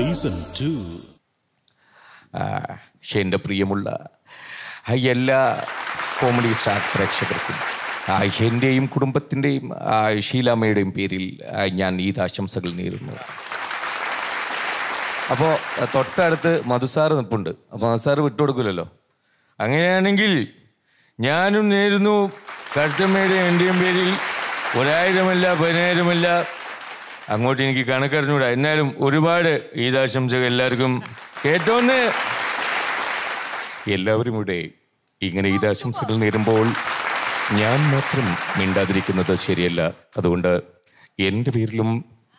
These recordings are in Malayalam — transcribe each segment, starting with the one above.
സീസൺ ടു പക്ഷേ എൻ്റെ പ്രിയമുള്ള എല്ലാ കോമഡി സ്റ്റാർ പ്രേക്ഷകർക്കും എൻ്റെയും കുടുംബത്തിൻ്റെയും ഷീലാമ്മയുടെയും പേരിൽ ഞാൻ ഈ ആശംസകൾ നേരുന്നു അപ്പോൾ തൊട്ടടുത്ത് മധുസാറ് നിൽപ്പുണ്ട് അപ്പോൾ മധുസാറ് വിട്ടുകൊടുക്കില്ലല്ലോ അങ്ങനെയാണെങ്കിൽ ഞാനും നേരുന്നു കഴുത്തമ്മയുടെ എൻ്റെയും പേരിൽ ഒരായിരമല്ല പതിനായിരമല്ല അങ്ങോട്ട് എനിക്ക് കണക്കറിഞ്ഞൂടാ എന്നാലും ഒരുപാട് ഈദാശംസകൾ എല്ലാവർക്കും കേട്ടോന്ന് എല്ലാവരും ഇവിടെ ഇങ്ങനെ ഈദാശംസകൾ നേരുമ്പോൾ ഞാൻ മാത്രം മിണ്ടാതിരിക്കുന്നത് ശരിയല്ല അതുകൊണ്ട് എൻ്റെ പേരിലും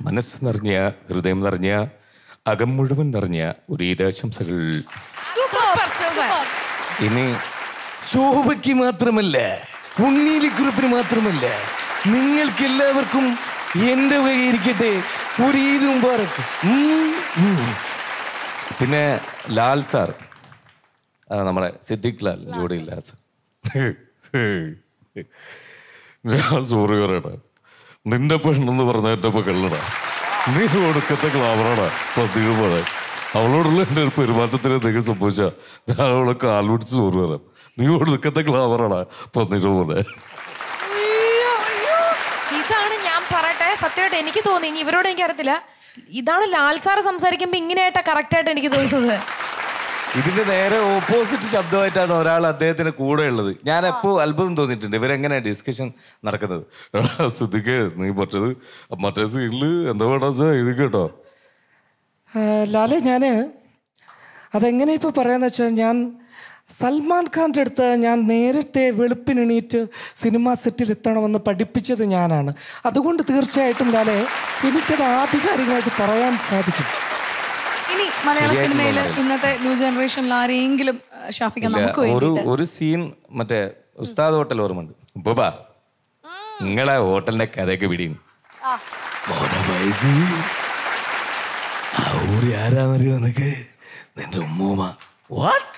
മനസ്സ് നിറഞ്ഞ ഹൃദയം നിറഞ്ഞ അകം മുഴുവൻ നിറഞ്ഞ ഒരു ഈദാശംസകൾ ഇനി ശോഭയ്ക്ക് മാത്രമല്ല ഉണ്ണീലിക്കുറിപ്പിന് മാത്രമല്ല നിങ്ങൾക്ക് എല്ലാവർക്കും എന്റെ വഴി ഇരിക്കട്ടെ പുരീത് മുമ്പാറക്ക് പിന്നെ ലാൽ സാർ നമ്മളെ സിദ്ദിഖ് ലാൽ ജോഡി ലാൽ സാർ ഞാൻ സൂറുകാരാണ് നിന്റെ പെണ്ണെന്ന് പറഞ്ഞ പറഞ്ഞേറ്റപ്പോ കല്ലടാ നീ ഒടുക്കത്തെ ക്ലാവറാടാ പതിവ് പറയാൻ അവളോടുള്ള എൻ്റെ പെരുമാറ്റത്തിന് എന്തെങ്കിലും സംഭവിച്ചാൽ ഞാൻ അവളെ കാൽപിടിച്ച് സൂറുകാരാണ് നീ ഒടുക്കത്തെ ക്ലാവറാടാ പന്നിട്ട് പോലെ പറയട്ടെ സത്യമായിട്ട് എനിക്ക് തോന്നി ഇനി ഇവരോട് എനിക്ക് അറിയത്തില്ല ഇതാണ് ലാൽ സാറ് സംസാരിക്കുമ്പോൾ ഇങ്ങനെയായിട്ടാ കറക്റ്റായിട്ട് എനിക്ക് തോന്നുന്നത് ഇതിന്റെ നേരെ ഓപ്പോസിറ്റ് ശബ്ദമായിട്ടാണ് ഒരാൾ അദ്ദേഹത്തിന് കൂടെ ഉള്ളത് ഞാൻ എപ്പോ അത്ഭുതം തോന്നിയിട്ടുണ്ട് ഇവരെങ്ങനെ ഡിസ്കഷൻ നടക്കുന്നത് സുധിക്ക് നീ മറ്റേത് മറ്റേ സീനില് എന്താ വേണമെന്ന് വെച്ചാൽ കേട്ടോ ലാലെ ഞാന് അതെങ്ങനെ ഇപ്പൊ പറയാന്ന് വെച്ചാൽ ഞാൻ സൽമാൻ ഖാൻ്റെ അടുത്ത് ഞാൻ നേരത്തെ വെളുപ്പിനെണീറ്റ് സിനിമാ സെറ്റിൽ എത്തണമെന്ന് പഠിപ്പിച്ചത് ഞാനാണ് അതുകൊണ്ട് തീർച്ചയായിട്ടും ഞാനെ എനിക്കത് ആധികാരികമായിട്ട് പറയാൻ സാധിക്കും ഇനി മലയാള സിനിമയിൽ ഇന്നത്തെ ന്യൂ ജനറേഷനിൽ ആരെങ്കിലും ഷാഫിക്ക നമുക്ക് ഒരു ഒരു സീൻ മറ്റേ ഉസ്താദ് ഹോട്ടൽ ഓർമ്മയുണ്ട് ബുബ നിങ്ങളെ ഹോട്ടലിന്റെ കഥയൊക്കെ പിടിയും ആരാന്നറിയോ നിനക്ക് നിന്റെ ഉമ്മൂമ്മ വാട്ട്